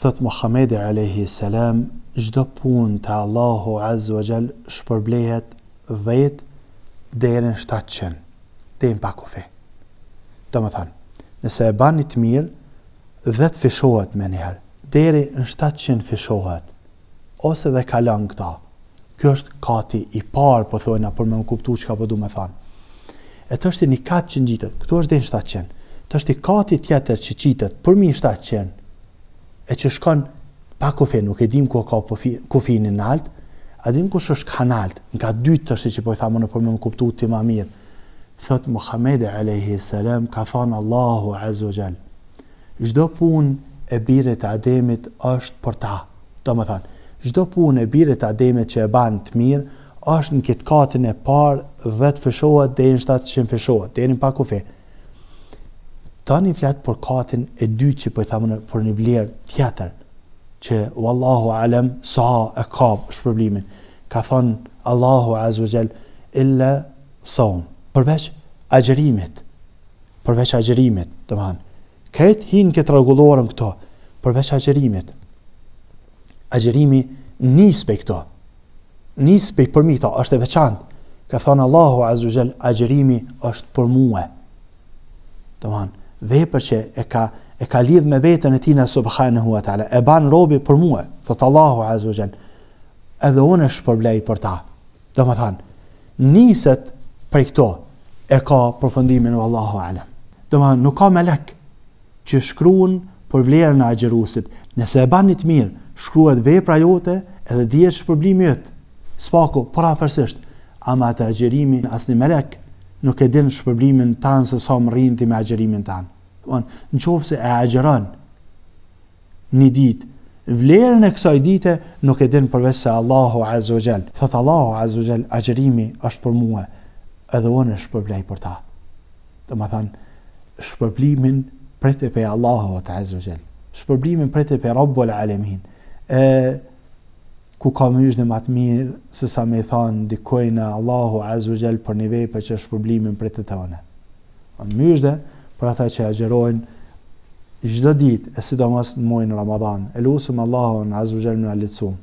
thot Muhamedi alayhi salam çdo punë te Allahu azza wa shpërblehet 10 deri në 700 tim të më Domethën, nëse e bani të mirë, 10 fishohet më një deri në 700 fishohet ose dhe kalon këta. kjo është kati i parë, po thonë, por më kuptu çka po përdu të thonë. E të është një katë që në gjitët, këtu është dhe në 700, të është i katë i tjetër që gjitët, përmi 700, e që shkon pa kufi, nuk e dim ku ka kufin në nalt, a dim ku është kanalt, nga dytë është që po i thamë në përmë më kuptu ti ma mirë, thëtë Muhammed a.s. ka thonë Allahu jal. Çdo pun e bire të ademit është për ta, do më thonë, gjdo pun e bire të ademit që e banë të mirë, është në kitë katën e parë dhe të fëshohet dhe në 700 që në fëshohet, dhe në pa kufi, Ta një fletë për katën e dy që për po thamë në për një vlerë tjetër, që wallahu alam alem sa e ka për shpërblimin, ka thonë Allahu azuzel illa sa unë. Përveç agjerimit, përveç agjerimit, të më Këtë hinë këtë regulorën këto, përveç agjerimit. Agjerimi nis pe këto, njës për mi këto, është e veçantë. Ka thonë Allahu azuzel, agjerimi është për muë. Të më vepër që e ka e ka lidh me veten e tij na subhanahu wa taala e ban robi për mua thot Allahu azza wa jall edhe unë shpërblej për ta do të thon niset prej këto e ka përfundimin allahu alam do të thon nuk ka melek që shkruan për vlerën e agjërusit nëse e bani të mirë shkruhet vepra jote edhe dihet shpërblimi yt spaku por afërsisht ama të agjërimi asni melek nuk e din shpërblimin tanë se sa më rrinë me agjerimin tanë. Në qovë se e agjeron një ditë, vlerën e kësaj dite nuk e din përveç se Allahu Azza wa Thot Allahu Azza wa Jall, agjerimi është për mua, edhe unë shpërblej për ta. Do të thon, shpërblimin të pe Allahu Azza wa Jall. Shpërblimin pritet pe Rabbul Alamin. Ë ku ka më të në matë mirë, se sa me thanë, dikoj në Allahu Azuzel për një vej për që është problemin për të të tëne. Në dhe, për ata që e çdo ditë, e si mësë në mojnë Ramadan, e lusëm Allahu Azuzel më në